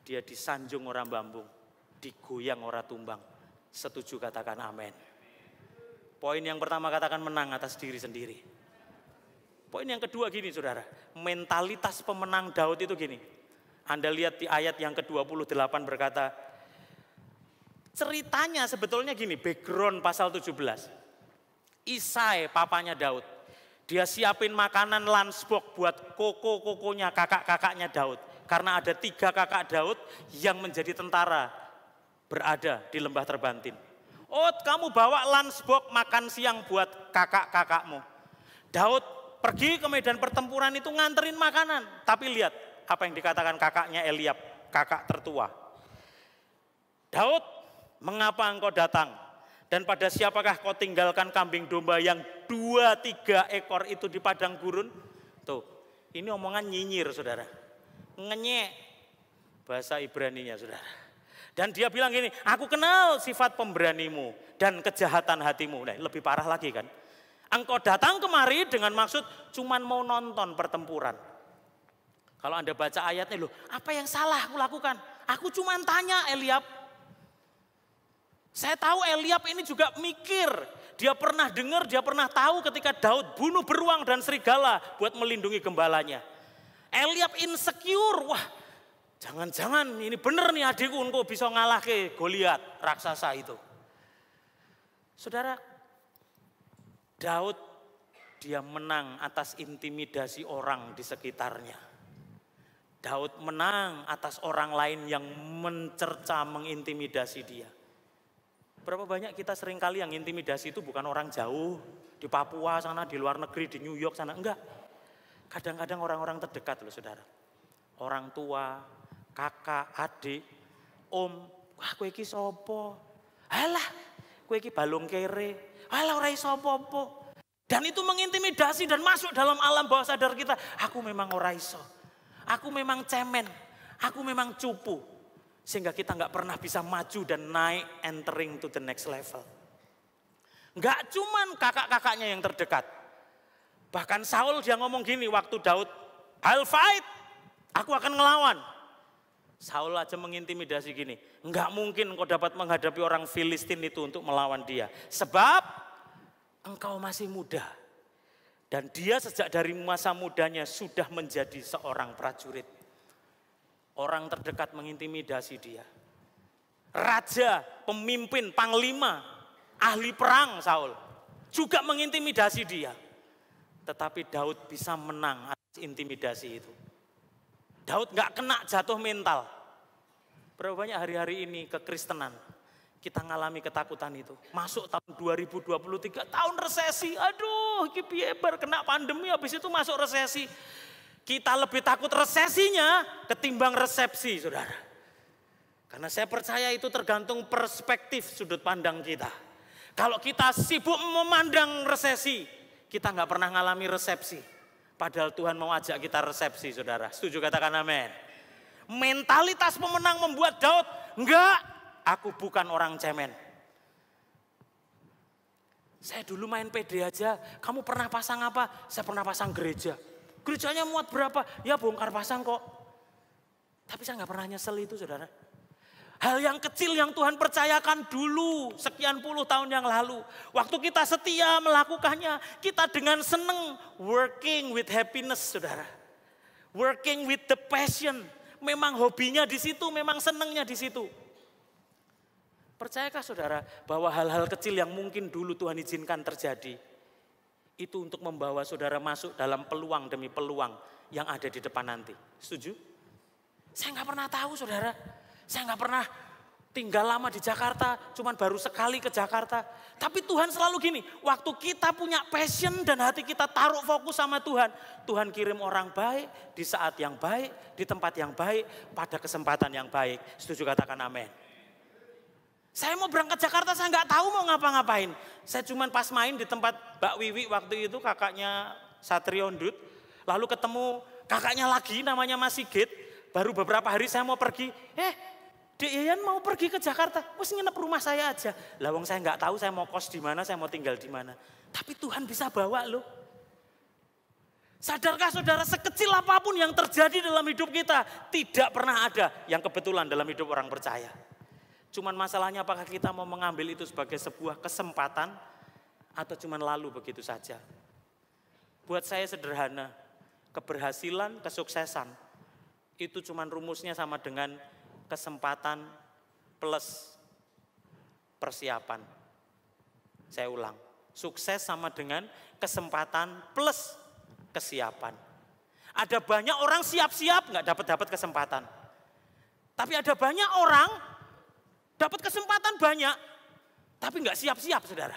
dia disanjung orang bambu digoyang orang tumbang. Setuju katakan amin. Poin yang pertama katakan menang atas diri sendiri. Poin yang kedua gini saudara, mentalitas pemenang Daud itu gini. Anda lihat di ayat yang ke-28 berkata, Ceritanya sebetulnya gini, background pasal 17. Isai, papanya Daud. Dia siapin makanan lunchbox buat koko-kokonya, kakak-kakaknya Daud. Karena ada tiga kakak Daud yang menjadi tentara berada di lembah terbantin. Oh kamu bawa lunchbox makan siang buat kakak-kakakmu. Daud pergi ke medan pertempuran itu nganterin makanan. Tapi lihat apa yang dikatakan kakaknya Eliab, kakak tertua. Daud Mengapa engkau datang? Dan pada siapakah kau tinggalkan kambing domba yang dua tiga ekor itu di padang gurun? Tuh, ini omongan nyinyir saudara. Ngenyek bahasa Ibraninya saudara. Dan dia bilang gini, aku kenal sifat pemberanimu dan kejahatan hatimu. Nah, lebih parah lagi kan. Engkau datang kemari dengan maksud cuman mau nonton pertempuran. Kalau Anda baca ayatnya loh, apa yang salah aku lakukan? Aku cuman tanya Eliab, saya tahu Eliab ini juga mikir. Dia pernah dengar, dia pernah tahu ketika Daud bunuh beruang dan serigala buat melindungi gembalanya. Eliab insecure, wah jangan-jangan ini benar nih adikku engkau bisa ngalah ke Goliat raksasa itu. Saudara, Daud dia menang atas intimidasi orang di sekitarnya. Daud menang atas orang lain yang mencerca, mengintimidasi dia. Berapa banyak kita seringkali yang intimidasi itu bukan orang jauh, di Papua sana, di luar negeri, di New York sana, enggak. Kadang-kadang orang-orang terdekat loh saudara. Orang tua, kakak, adik, om, wah kue ki sopo. Alah, kue ki balung kere. Alah orang sopo po. Dan itu mengintimidasi dan masuk dalam alam bawah sadar kita. Aku memang orang iso. Aku memang cemen. Aku memang cupu. Sehingga kita nggak pernah bisa maju dan naik entering to the next level. Nggak cuman kakak-kakaknya yang terdekat. Bahkan Saul dia ngomong gini waktu Daud, I'll fight, aku akan ngelawan. Saul aja mengintimidasi gini, nggak mungkin engkau dapat menghadapi orang Filistin itu untuk melawan dia. Sebab engkau masih muda. Dan dia sejak dari masa mudanya sudah menjadi seorang prajurit. Orang terdekat mengintimidasi dia. Raja, pemimpin, panglima, ahli perang Saul juga mengintimidasi dia. Tetapi Daud bisa menang atas intimidasi itu. Daud nggak kena jatuh mental. Berapa banyak hari-hari ini kekristenan kita ngalami ketakutan itu. Masuk tahun 2023, tahun resesi. Aduh, kipi ebar kena pandemi habis itu masuk resesi. Kita lebih takut resesinya ketimbang resepsi, saudara. Karena saya percaya itu tergantung perspektif sudut pandang kita. Kalau kita sibuk memandang resesi, kita nggak pernah ngalami resepsi. Padahal Tuhan mau ajak kita resepsi, saudara. Setuju katakan amin. Mentalitas pemenang membuat Daud, enggak, aku bukan orang cemen. Saya dulu main PD aja, kamu pernah pasang apa? Saya pernah pasang gereja gerejanya muat berapa? Ya bongkar pasang kok. Tapi saya nggak pernah nyesel itu saudara. Hal yang kecil yang Tuhan percayakan dulu sekian puluh tahun yang lalu. Waktu kita setia melakukannya, kita dengan seneng working with happiness saudara. Working with the passion. Memang hobinya di situ, memang senengnya di situ. Percayakah saudara bahwa hal-hal kecil yang mungkin dulu Tuhan izinkan terjadi, itu untuk membawa saudara masuk dalam peluang demi peluang yang ada di depan nanti. Setuju? Saya nggak pernah tahu saudara. Saya nggak pernah tinggal lama di Jakarta, cuman baru sekali ke Jakarta. Tapi Tuhan selalu gini, waktu kita punya passion dan hati kita taruh fokus sama Tuhan, Tuhan kirim orang baik di saat yang baik, di tempat yang baik, pada kesempatan yang baik. Setuju katakan amin. Saya mau berangkat Jakarta, saya nggak tahu mau ngapa-ngapain. Saya cuman pas main di tempat Mbak Wiwi waktu itu kakaknya Satrio Ndut. Lalu ketemu kakaknya lagi namanya Mas Sigit. Baru beberapa hari saya mau pergi. Eh, Dek Yayan mau pergi ke Jakarta. Wes nginep rumah saya aja. Lawang saya nggak tahu saya mau kos di mana, saya mau tinggal di mana. Tapi Tuhan bisa bawa loh. Sadarkah saudara sekecil apapun yang terjadi dalam hidup kita tidak pernah ada yang kebetulan dalam hidup orang percaya. Cuman masalahnya apakah kita mau mengambil itu sebagai sebuah kesempatan atau cuman lalu begitu saja. Buat saya sederhana, keberhasilan, kesuksesan itu cuman rumusnya sama dengan kesempatan plus persiapan. Saya ulang, sukses sama dengan kesempatan plus kesiapan. Ada banyak orang siap-siap nggak dapat dapat kesempatan. Tapi ada banyak orang Dapat kesempatan banyak, tapi nggak siap-siap saudara.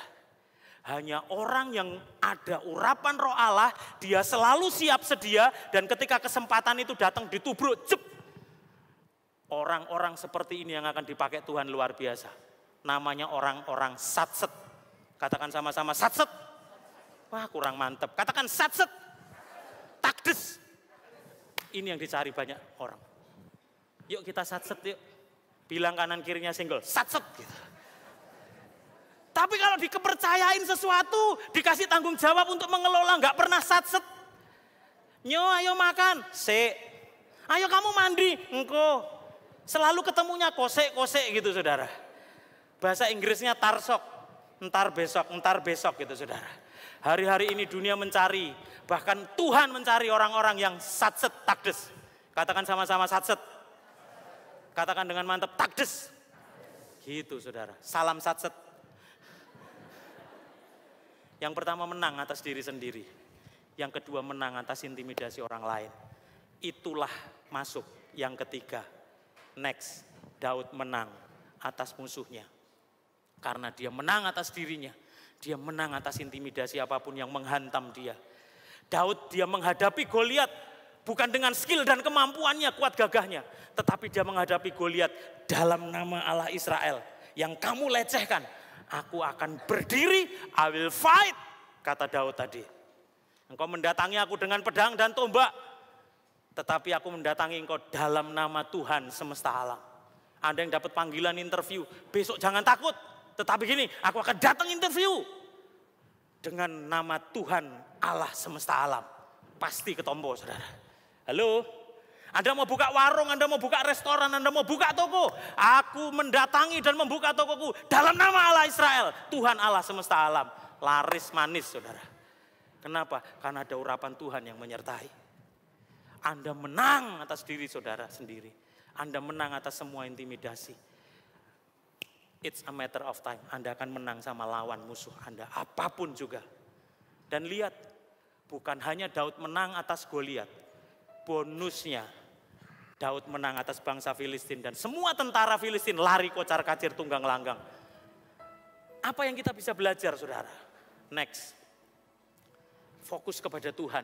Hanya orang yang ada urapan roh Allah, dia selalu siap sedia dan ketika kesempatan itu datang ditubruk, jep. Orang-orang seperti ini yang akan dipakai Tuhan luar biasa. Namanya orang-orang satset. Katakan sama-sama satset. Wah kurang mantep. Katakan satset. Takdes. Ini yang dicari banyak orang. Yuk kita satset yuk. Bilang kanan kirinya single, sat set gitu. Tapi kalau dikepercayain sesuatu, dikasih tanggung jawab untuk mengelola, nggak pernah sat set. Nyo, ayo makan, se. Ayo kamu mandi, engko. Selalu ketemunya kosek kosek gitu saudara. Bahasa Inggrisnya tarsok, entar besok, entar besok gitu saudara. Hari-hari ini dunia mencari, bahkan Tuhan mencari orang-orang yang satset takdes. Katakan sama-sama satset. Katakan dengan mantap, takdes. Gitu saudara, salam satset. Yang pertama menang atas diri sendiri. Yang kedua menang atas intimidasi orang lain. Itulah masuk. Yang ketiga, next, Daud menang atas musuhnya. Karena dia menang atas dirinya. Dia menang atas intimidasi apapun yang menghantam dia. Daud dia menghadapi Goliat Bukan dengan skill dan kemampuannya kuat gagahnya. Tetapi dia menghadapi Goliat dalam nama Allah Israel. Yang kamu lecehkan. Aku akan berdiri, I will fight. Kata Daud tadi. Engkau mendatangi aku dengan pedang dan tombak. Tetapi aku mendatangi engkau dalam nama Tuhan semesta alam. Anda yang dapat panggilan interview, besok jangan takut. Tetapi gini, aku akan datang interview. Dengan nama Tuhan Allah semesta alam. Pasti ketombo saudara. Halo? Anda mau buka warung, Anda mau buka restoran, Anda mau buka toko. Aku mendatangi dan membuka tokoku dalam nama Allah Israel. Tuhan Allah semesta alam. Laris manis saudara. Kenapa? Karena ada urapan Tuhan yang menyertai. Anda menang atas diri saudara sendiri. Anda menang atas semua intimidasi. It's a matter of time. Anda akan menang sama lawan musuh Anda. Apapun juga. Dan lihat, bukan hanya Daud menang atas Goliat bonusnya Daud menang atas bangsa Filistin dan semua tentara Filistin lari kocar kacir tunggang langgang. Apa yang kita bisa belajar saudara? Next. Fokus kepada Tuhan.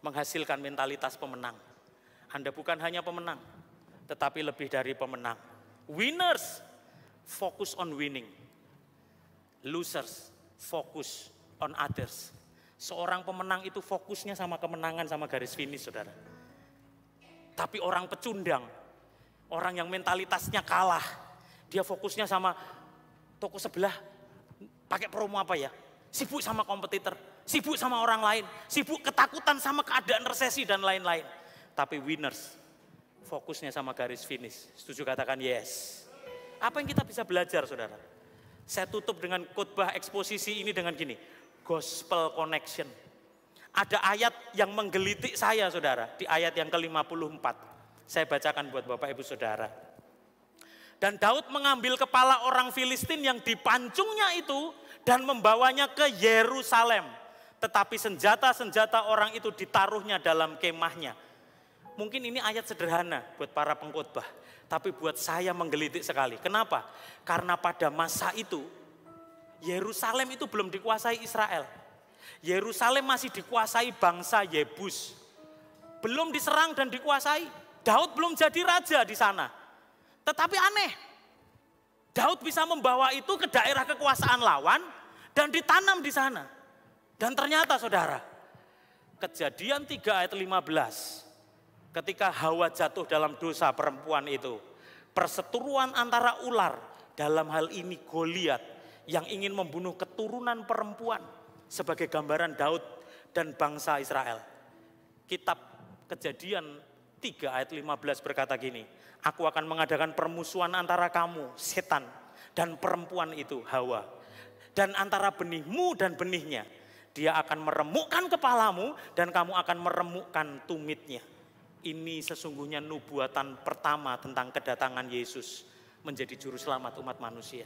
Menghasilkan mentalitas pemenang. Anda bukan hanya pemenang, tetapi lebih dari pemenang. Winners, fokus on winning. Losers, fokus on others. Seorang pemenang itu fokusnya sama kemenangan, sama garis finish, saudara. Tapi orang pecundang, orang yang mentalitasnya kalah, dia fokusnya sama toko sebelah, pakai promo apa ya? Sibuk sama kompetitor, sibuk sama orang lain, sibuk ketakutan sama keadaan resesi dan lain-lain. Tapi winners, fokusnya sama garis finish. Setuju katakan yes. Apa yang kita bisa belajar saudara? Saya tutup dengan khotbah eksposisi ini dengan gini gospel connection. Ada ayat yang menggelitik saya saudara, di ayat yang ke-54. Saya bacakan buat Bapak Ibu Saudara. Dan Daud mengambil kepala orang Filistin yang dipancungnya itu dan membawanya ke Yerusalem. Tetapi senjata-senjata orang itu ditaruhnya dalam kemahnya. Mungkin ini ayat sederhana buat para pengkhotbah, tapi buat saya menggelitik sekali. Kenapa? Karena pada masa itu Yerusalem itu belum dikuasai Israel. Yerusalem masih dikuasai bangsa Yebus. Belum diserang dan dikuasai. Daud belum jadi raja di sana. Tetapi aneh. Daud bisa membawa itu ke daerah kekuasaan lawan dan ditanam di sana. Dan ternyata saudara, kejadian 3 ayat 15. Ketika Hawa jatuh dalam dosa perempuan itu. Perseteruan antara ular dalam hal ini Goliat yang ingin membunuh keturunan perempuan sebagai gambaran Daud dan bangsa Israel. Kitab Kejadian 3 ayat 15 berkata gini, Aku akan mengadakan permusuhan antara kamu, setan, dan perempuan itu, Hawa. Dan antara benihmu dan benihnya, dia akan meremukkan kepalamu dan kamu akan meremukkan tumitnya. Ini sesungguhnya nubuatan pertama tentang kedatangan Yesus menjadi juru selamat umat manusia.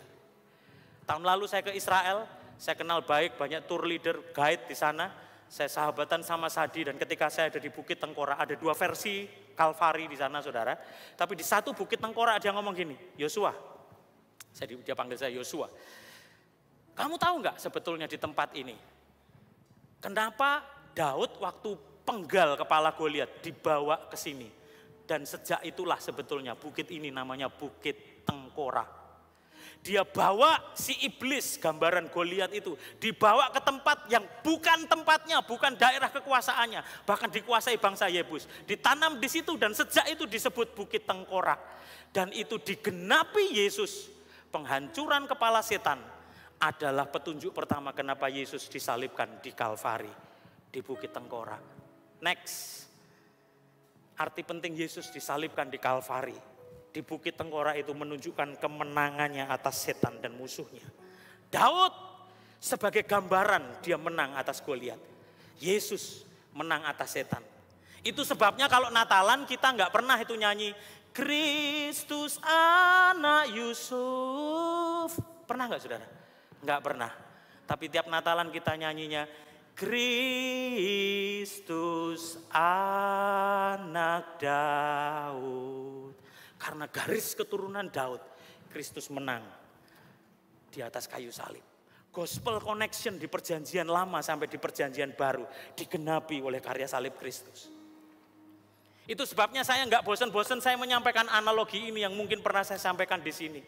Tahun lalu saya ke Israel, saya kenal baik banyak tour leader, guide di sana. Saya sahabatan sama Sadi dan ketika saya ada di Bukit Tengkorak ada dua versi Kalvari di sana saudara. Tapi di satu Bukit Tengkorak dia ngomong gini, Yosua. Saya, dia panggil saya Yosua. Kamu tahu nggak sebetulnya di tempat ini? Kenapa Daud waktu penggal kepala Goliat dibawa ke sini? Dan sejak itulah sebetulnya bukit ini namanya Bukit Tengkorak. Dia bawa si iblis gambaran Goliat itu dibawa ke tempat yang bukan tempatnya, bukan daerah kekuasaannya, bahkan dikuasai bangsa Yebus. Ditanam di situ dan sejak itu disebut Bukit Tengkorak. Dan itu digenapi Yesus. Penghancuran kepala setan adalah petunjuk pertama kenapa Yesus disalibkan di Kalvari, di Bukit Tengkorak. Next. Arti penting Yesus disalibkan di Kalvari di Bukit Tengkorak itu menunjukkan kemenangannya atas setan dan musuhnya. Daud sebagai gambaran dia menang atas Goliat. Yesus menang atas setan. Itu sebabnya kalau Natalan kita nggak pernah itu nyanyi Kristus anak Yusuf. Pernah nggak saudara? Nggak pernah. Tapi tiap Natalan kita nyanyinya Kristus anak Daud. Karena garis keturunan Daud, Kristus menang di atas kayu salib. Gospel connection di perjanjian lama sampai di perjanjian baru digenapi oleh karya salib Kristus. Itu sebabnya saya nggak bosen-bosen saya menyampaikan analogi ini yang mungkin pernah saya sampaikan di sini.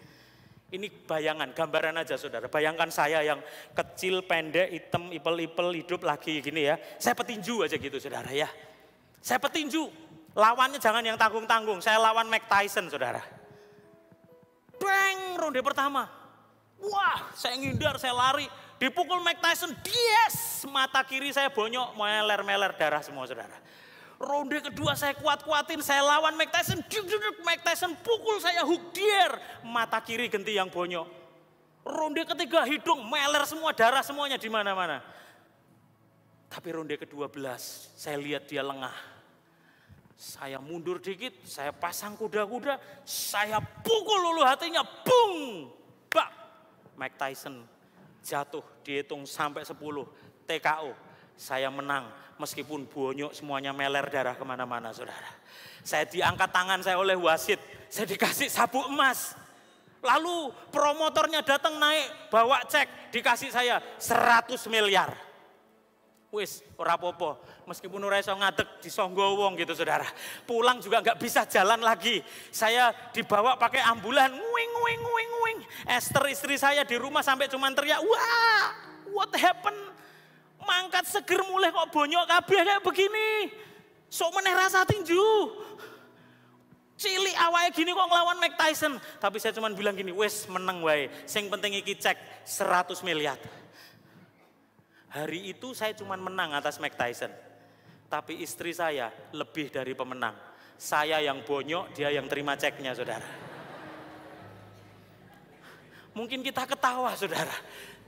Ini bayangan, gambaran aja saudara. Bayangkan saya yang kecil, pendek, hitam, ipel-ipel, hidup lagi gini ya. Saya petinju aja gitu saudara ya. Saya petinju. Lawannya jangan yang tanggung-tanggung. Saya lawan Mike Tyson, saudara. Bang, ronde pertama. Wah, saya ngindar, saya lari. Dipukul Mike Tyson, yes! Mata kiri saya bonyok, meler-meler darah semua, saudara. Ronde kedua saya kuat-kuatin, saya lawan Mike Tyson. Mike Tyson pukul saya hook dear. Mata kiri genti yang bonyok. Ronde ketiga hidung meler semua darah semuanya di mana-mana. Tapi ronde kedua belas saya lihat dia lengah. Saya mundur dikit, saya pasang kuda-kuda, saya pukul lulu hatinya, bung, bak. Mike Tyson jatuh, dihitung sampai 10, TKO. Saya menang, meskipun bonyok semuanya meler darah kemana-mana saudara. Saya diangkat tangan saya oleh wasit, saya dikasih sabuk emas. Lalu promotornya datang naik, bawa cek, dikasih saya 100 miliar. Wis, ora popo. Meskipun ora iso ngadeg di wong gitu saudara. Pulang juga nggak bisa jalan lagi. Saya dibawa pakai ambulan, nguing nguing nguing nguing. Esther istri saya di rumah sampai cuma teriak, "Wah, what happened? Mangkat seger mulai kok bonyok kabeh kayak begini." So meneh rasa tinju. Cili awalnya gini kok ngelawan Mike Tyson. Tapi saya cuma bilang gini, wes menang wae. Sing penting iki cek 100 miliar. Hari itu saya cuma menang atas Mike Tyson. Tapi istri saya lebih dari pemenang. Saya yang bonyok, dia yang terima ceknya, saudara. Mungkin kita ketawa, saudara.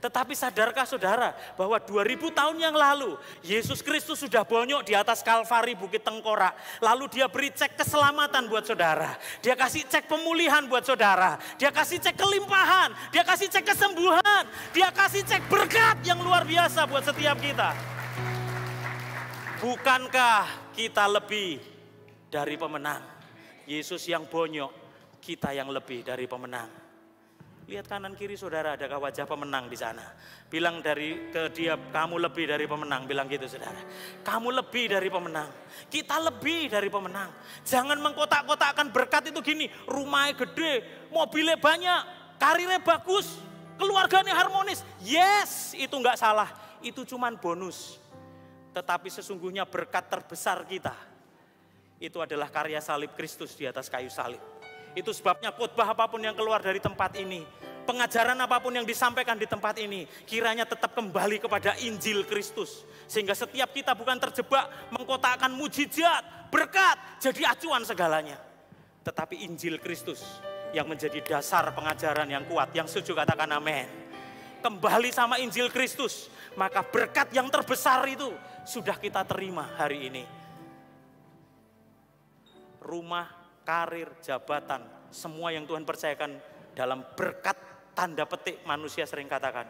Tetapi sadarkah saudara bahwa 2000 tahun yang lalu Yesus Kristus sudah bonyok di atas Kalvari Bukit Tengkorak. Lalu dia beri cek keselamatan buat saudara. Dia kasih cek pemulihan buat saudara. Dia kasih cek kelimpahan. Dia kasih cek kesembuhan. Dia kasih cek berkat yang luar biasa buat setiap kita. Bukankah kita lebih dari pemenang? Yesus yang bonyok, kita yang lebih dari pemenang. Lihat kanan kiri saudara, adakah wajah pemenang di sana? Bilang dari ke dia, kamu lebih dari pemenang. Bilang gitu saudara. Kamu lebih dari pemenang. Kita lebih dari pemenang. Jangan mengkotak-kotakkan berkat itu gini. Rumahnya gede, mobilnya banyak, karirnya bagus, keluarganya harmonis. Yes, itu nggak salah. Itu cuman bonus tetapi sesungguhnya berkat terbesar kita itu adalah karya salib Kristus di atas kayu salib. Itu sebabnya khotbah apapun yang keluar dari tempat ini, pengajaran apapun yang disampaikan di tempat ini, kiranya tetap kembali kepada Injil Kristus. Sehingga setiap kita bukan terjebak mengkotakkan mujizat, berkat, jadi acuan segalanya. Tetapi Injil Kristus yang menjadi dasar pengajaran yang kuat, yang setuju katakan amin. Kembali sama Injil Kristus, maka berkat yang terbesar itu sudah kita terima hari ini. Rumah, karir, jabatan, semua yang Tuhan percayakan dalam berkat tanda petik manusia sering katakan,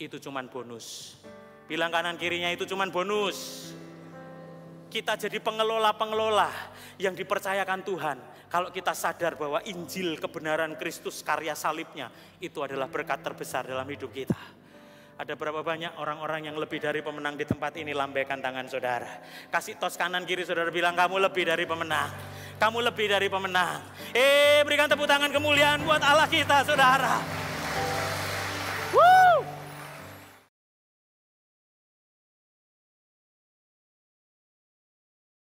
itu cuma bonus. Bilang kanan kirinya itu cuma bonus. Kita jadi pengelola-pengelola yang dipercayakan Tuhan. Kalau kita sadar bahwa Injil kebenaran Kristus karya salibnya itu adalah berkat terbesar dalam hidup kita. Ada berapa banyak orang-orang yang lebih dari pemenang di tempat ini lambaikan tangan saudara. Kasih tos kanan kiri saudara bilang kamu lebih dari pemenang. Kamu lebih dari pemenang. Eh berikan tepuk tangan kemuliaan buat Allah kita saudara.